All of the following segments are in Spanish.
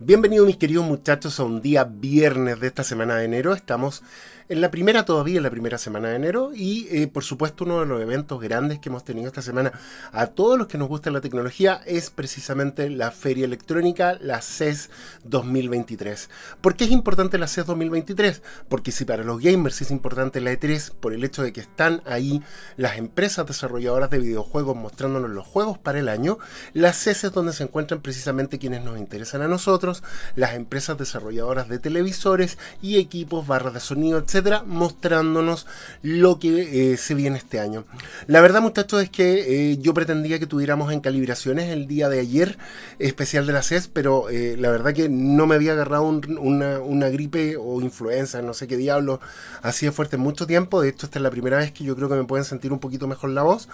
Bienvenidos mis queridos muchachos a un día viernes de esta semana de enero. Estamos en la primera todavía, en la primera semana de enero. Y eh, por supuesto uno de los eventos grandes que hemos tenido esta semana a todos los que nos gusta la tecnología es precisamente la Feria Electrónica, la CES 2023. ¿Por qué es importante la CES 2023? Porque si para los gamers es importante la E3 por el hecho de que están ahí las empresas desarrolladoras de videojuegos mostrándonos los juegos para el año, la CES es donde se encuentran precisamente quienes nos interesan a nosotros, las empresas desarrolladoras de televisores y equipos, barras de sonido, etc mostrándonos lo que eh, se viene este año. La verdad, muchachos, es que eh, yo pretendía que tuviéramos en calibraciones el día de ayer, especial de la CES, pero eh, la verdad que no me había agarrado una, gripe o influenza, no sé qué diablo, así de fuerte en mucho tiempo. De hecho, esta es la primera vez que yo creo que me pueden sentir un poquito mejor la voz,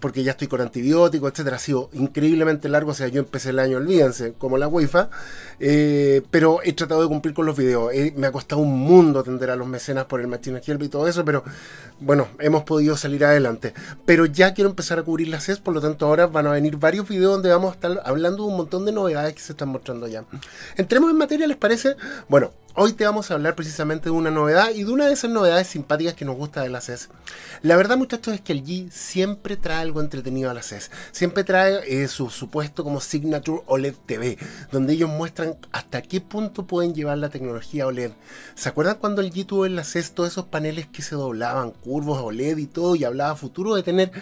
porque ya estoy con antibiótico. etcétera. Ha sido increíblemente largo, o sea, yo empecé el año, olvídense, como la wifi pero he tratado de cumplir con los videos. me ha costado un mundo atender a los mecenas por el Machine y todo eso, pero bueno, hemos podido salir adelante. Pero ya quiero empezar a cubrir las CES, por lo tanto ahora van a venir varios videos donde vamos a estar hablando de un montón de novedades que se están mostrando ya. Entremos en materia, ¿les parece? Bueno, Hoy te vamos a hablar precisamente de una novedad y de una de esas novedades simpáticas que nos gusta de la CES. La verdad muchachos es que el G siempre trae algo entretenido a la CES. Siempre trae eh, su supuesto como Signature OLED TV, donde ellos muestran hasta qué punto pueden llevar la tecnología OLED. ¿Se acuerdan cuando el G tuvo en la CES todos esos paneles que se doblaban, curvos OLED y todo, y hablaba futuro de tener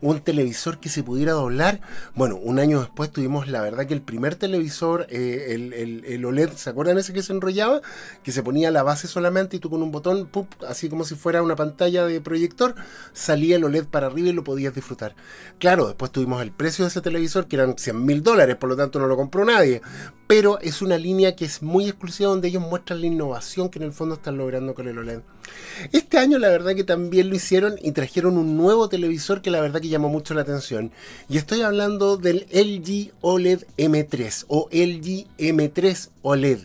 un televisor que se pudiera doblar? Bueno, un año después tuvimos la verdad que el primer televisor, eh, el, el, el OLED, ¿se acuerdan ese que se enrollaba? que se ponía la base solamente y tú con un botón, así como si fuera una pantalla de proyector, salía el OLED para arriba y lo podías disfrutar. Claro, después tuvimos el precio de ese televisor, que eran 100 mil dólares, por lo tanto no lo compró nadie. Pero es una línea que es muy exclusiva donde ellos muestran la innovación que en el fondo están logrando con el OLED. Este año la verdad que también lo hicieron y trajeron un nuevo televisor que la verdad que llamó mucho la atención. Y estoy hablando del LG OLED M3 o LG M3 OLED.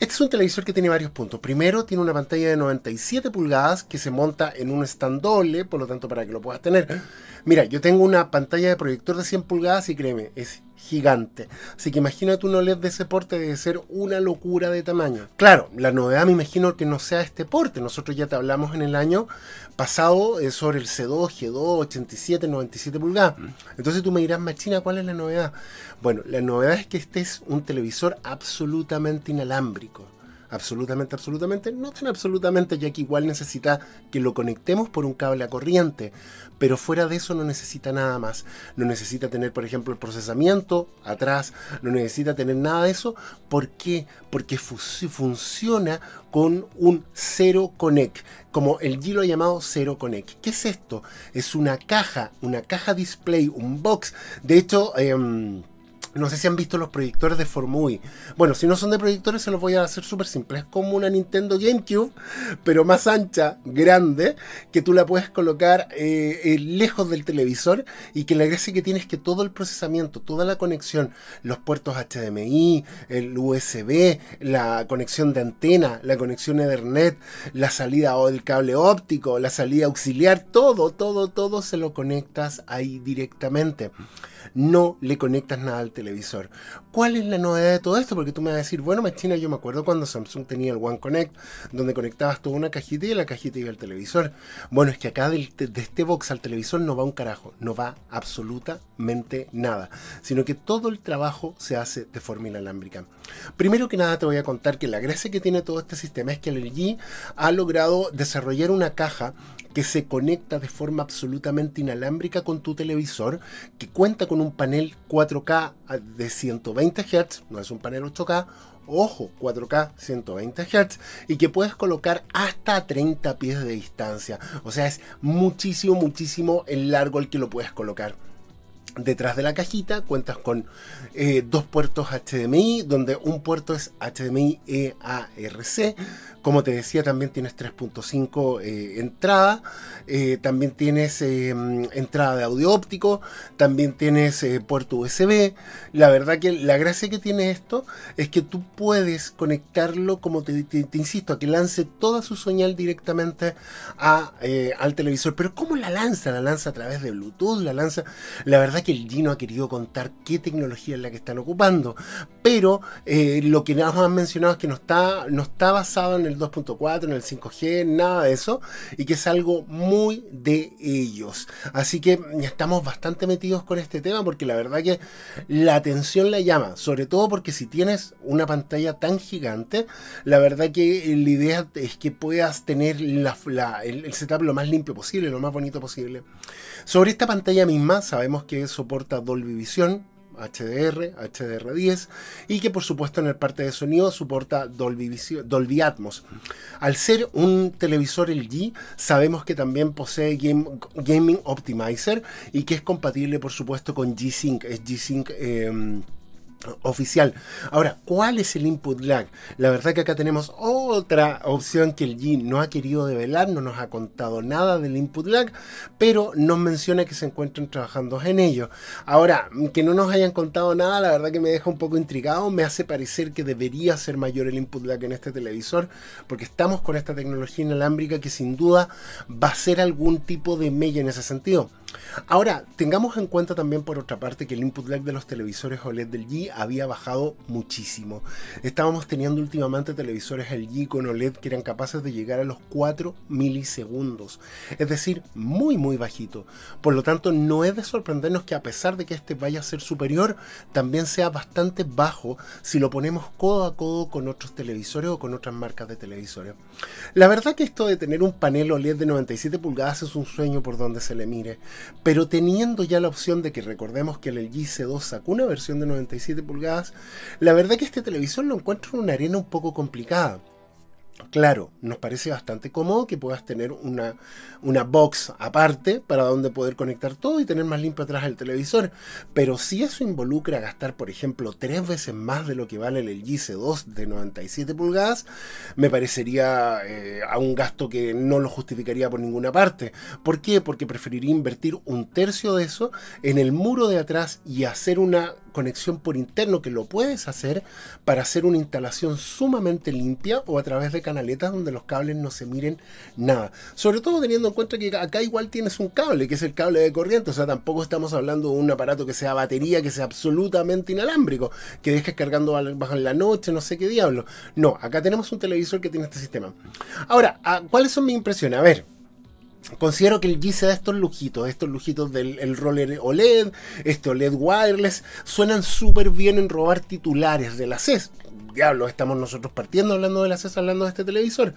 Este es un televisor que tiene varios puntos. Primero, tiene una pantalla de 97 pulgadas que se monta en un stand doble, por lo tanto, para que lo puedas tener. Mira, yo tengo una pantalla de proyector de 100 pulgadas y créeme, es gigante. Así que tú un OLED de ese porte debe ser una locura de tamaño. Claro, la novedad me imagino que no sea este porte. Nosotros ya te hablamos en el año pasado eh, sobre el C2, G2, 87, 97 pulgadas. Mm. Entonces tú me dirás, Machina, ¿cuál es la novedad? Bueno, la novedad es que este es un televisor absolutamente inalámbrico absolutamente, absolutamente, no tan absolutamente, ya que igual necesita que lo conectemos por un cable a corriente, pero fuera de eso no necesita nada más. No necesita tener, por ejemplo, el procesamiento atrás, no necesita tener nada de eso. ¿Por qué? Porque funciona con un Zero Connect, como el G lo ha llamado Zero Connect. ¿Qué es esto? Es una caja, una caja display, un box. De hecho, em, no sé si han visto los proyectores de Formui. Bueno, si no son de proyectores, se los voy a hacer súper simple. Es como una Nintendo GameCube, pero más ancha, grande, que tú la puedes colocar eh, eh, lejos del televisor y que la gracia que tienes es que todo el procesamiento, toda la conexión, los puertos HDMI, el USB, la conexión de antena, la conexión Ethernet, la salida o el cable óptico, la salida auxiliar, todo, todo, todo se lo conectas ahí directamente. No le conectas nada al televisor. ¿Cuál es la novedad de todo esto? Porque tú me vas a decir, bueno, Machina, yo me acuerdo cuando Samsung tenía el One Connect, donde conectabas toda una cajita y la cajita iba al televisor. Bueno, es que acá de este box al televisor no va un carajo, no va absolutamente nada, sino que todo el trabajo se hace de forma inalámbrica. Primero que nada te voy a contar que la gracia que tiene todo este sistema es que LG ha logrado desarrollar una caja que se conecta de forma absolutamente inalámbrica con tu televisor, que cuenta con un panel 4K de 120 120 no es un panel 8K, ojo, 4K 120 Hz y que puedes colocar hasta 30 pies de distancia. O sea, es muchísimo, muchísimo el largo el que lo puedes colocar. Detrás de la cajita cuentas con eh, dos puertos HDMI, donde un puerto es HDMI EARC, como te decía, también tienes 3.5 eh, entrada, eh, también tienes eh, entrada de audio óptico, también tienes puerto USB. La verdad que la gracia que tiene esto es que tú puedes conectarlo, como te, insisto, a que lance toda su señal directamente al televisor. Pero ¿cómo la lanza? La lanza a través de Bluetooth, la lanza... La verdad que el Gino ha querido contar qué tecnología es la que están ocupando. Pero lo que nos han mencionado es que no está, no está basado en el 2.4, en el 5G, nada de eso, y que es algo muy de ellos. Así que estamos bastante metidos con este tema porque la verdad que la atención la llama, sobre todo porque si tienes una pantalla tan gigante, la verdad que la idea es que puedas tener la, el, el setup lo más limpio posible, lo más bonito posible. Sobre esta pantalla misma sabemos que soporta Dolby Vision, HDR, HDR10 y que por supuesto en el parte de sonido soporta Dolby, Atmos. Al ser un televisor LG sabemos que también posee Gaming Optimizer y que es compatible por supuesto con G-Sync, es G-Sync... Em, oficial. Ahora, ¿cuál es el input lag? La verdad que acá tenemos otra opción que el G no ha querido develar, no nos ha contado nada del input lag, pero nos menciona que se encuentran trabajando en ello. Ahora, que no nos hayan contado nada, la verdad que me deja un poco intrigado, me hace parecer que debería ser mayor el input lag en este televisor, porque estamos con esta tecnología inalámbrica que sin duda va a ser algún tipo de mella en ese sentido. Ahora, tengamos en cuenta también por otra parte que el input lag de los televisores OLED del G había bajado muchísimo. Estábamos teniendo últimamente televisores LG con OLED que eran capaces de llegar a los 4 milisegundos, es decir, muy muy bajito. Por lo tanto, no es de sorprendernos que a pesar de que este vaya a ser superior, también sea bastante bajo si lo ponemos codo a codo con otros televisores o con otras marcas de televisores. La verdad que esto de tener un panel OLED de 97 pulgadas es un sueño por donde se le mire pero teniendo ya la opción de que recordemos que el LG C2 sacó una versión de 97 pulgadas, la verdad que este televisor lo encuentro en una arena un poco complicada. Claro, nos parece bastante cómodo que puedas tener una, una box aparte para donde poder conectar todo y tener más limpio atrás el televisor. Pero si eso involucra gastar, por ejemplo, tres veces más de lo que vale el LG 2 de 97 pulgadas, me parecería eh, a un gasto que no lo justificaría por ninguna parte. ¿Por qué? Porque preferiría invertir un tercio de eso en el muro de atrás y hacer una conexión por interno, que lo puedes hacer para hacer una instalación sumamente limpia o a través de canaletas donde los cables no se miren nada. Sobre todo teniendo en cuenta que acá igual tienes un cable, que es el cable de corriente, o sea, tampoco estamos hablando de un aparato que sea batería, que sea absolutamente inalámbrico, que dejes cargando bajo en la noche, no sé qué diablo. No, acá tenemos un televisor que tiene este sistema. Ahora, ¿cuáles son mis impresiones? A ver. Considero que el G se da estos lujitos, estos lujitos del el roller OLED, este OLED wireless, suenan súper bien en robar titulares de la CES diablo, estamos nosotros partiendo hablando de la CESA hablando de este televisor.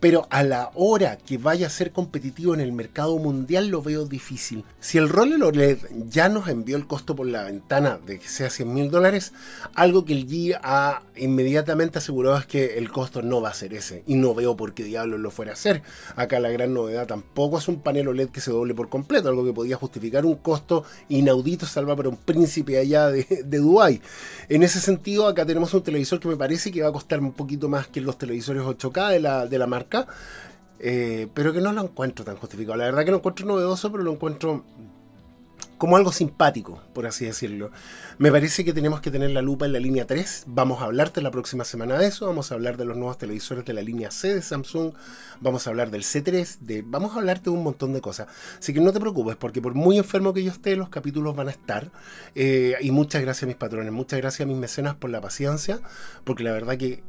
Pero a la hora que vaya a ser competitivo en el mercado mundial lo veo difícil. Si el roller OLED ya nos envió el costo por la ventana de que sea 100 mil dólares, algo que el G ha inmediatamente asegurado es que el costo no va a ser ese. Y no veo por qué diablo lo fuera a hacer. Acá la gran novedad tampoco es un panel OLED que se doble por completo, algo que podría justificar un costo inaudito salva para un príncipe allá de, de Dubái. En ese sentido, acá tenemos un televisor que me parece que va a costar un poquito más que los televisores 8K de la, marca, eh, pero que no lo encuentro tan justificado. La verdad que lo encuentro novedoso, pero lo encuentro como algo simpático, por así decirlo. Me parece que tenemos que tener la lupa en la línea 3. Vamos a hablarte la próxima semana de eso. Vamos a hablar de los nuevos televisores de la línea C de Samsung. Vamos a hablar del C3. De... Vamos a hablarte de un montón de cosas. Así que no te preocupes, porque por muy enfermo que yo esté, los capítulos van a estar. Eh, y muchas gracias a mis patrones. Muchas gracias a mis mecenas por la paciencia. Porque la verdad que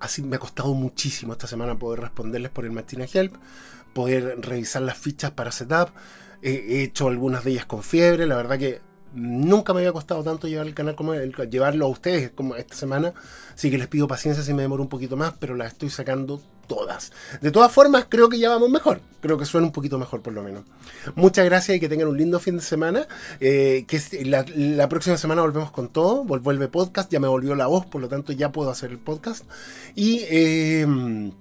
así me ha costado muchísimo esta semana poder responderles por el Martina Help. Poder revisar las fichas para setup he hecho algunas de ellas con fiebre, la verdad que nunca me había costado tanto llevar el canal como llevarlo a ustedes como esta semana, así que les pido paciencia si me demoro un poquito más, pero las estoy sacando todas. De todas formas, creo que ya vamos mejor. Creo que suena un poquito mejor por lo menos. Muchas gracias y que tengan un lindo fin de semana. Eh, que la, próxima semana volvemos con todo. Vuelve podcast, ya me volvió la voz, por lo tanto ya puedo hacer el podcast. Y... Eh,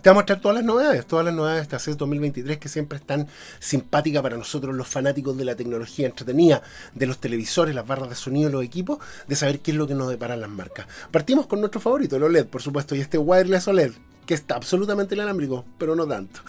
te vamos a mostrar todas las novedades, todas las novedades de este CES 2023 que siempre están simpáticas para nosotros los fanáticos de la tecnología entretenida, de los televisores, las barras de sonido, los equipos, de saber qué es lo que nos deparan las marcas. Partimos con nuestro favorito, el OLED, por supuesto, y este wireless OLED está absolutamente inalámbrico, pero no tanto.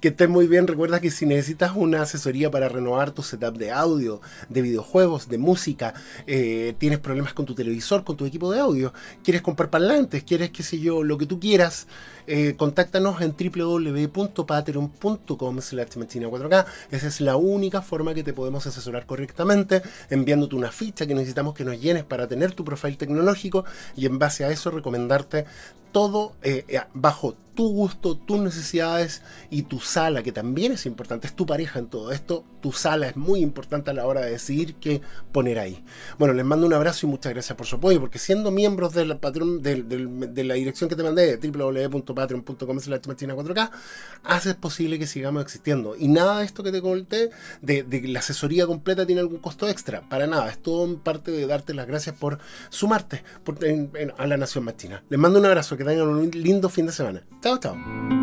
Que estés muy bien, recuerda que si necesitas una asesoría para renovar tu setup de audio, de videojuegos, de música, eh, tienes problemas con tu televisor, con tu equipo de audio, quieres comprar parlantes, quieres, que sé yo, lo que tú quieras, eh, contáctanos en www.patreon.com slash 4K. Esa es la única forma que te podemos asesorar correctamente, enviándote una ficha que necesitamos que nos llenes para tener tu perfil tecnológico y en base a eso recomendarte todo eh, bajo tu gusto, tus necesidades y tu sala, que también es importante, es tu pareja en todo esto, tu sala es muy importante a la hora de decidir qué poner ahí. Bueno, les mando un abrazo y muchas gracias por su apoyo, porque siendo miembros del patrón, de la dirección que te mandé, www.patreon.com Martina 4K, haces posible que sigamos existiendo. Y nada de esto que te conté, de, la asesoría completa tiene algún costo extra, para nada, es todo en parte de darte las gracias por sumarte a la Nación Machina. Les mando un abrazo, que tengan un lindo fin de semana. ¡Chao! Toto.